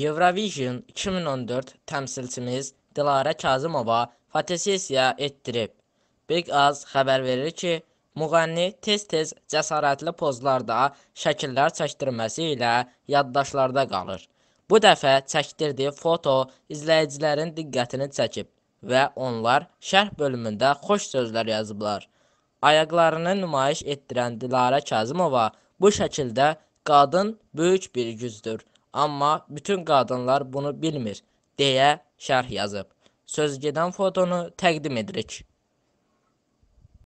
Eurovision 2014 təmsilçimiz Dilarə Kazımova fotosessiya etdirib. Big Az xəbər verir ki, müğənni tez-tez cəsarətli pozlarda şəkillər çəkdirməsi ilə yaddaşlarda qalır. Bu dəfə çəkdirdiyi foto izləyicilərin diqqətini çəkib və onlar şərh bölümündə xoş sözlər yazıblar. Ayaqlarını nümayiş etdirən Dilarə Kazımova bu şəkildə qadın böyük bir gücdür. Amma bütün qadınlar bunu bilmir, deyə şərh yazıb. Sözgedən fotonu təqdim edirik.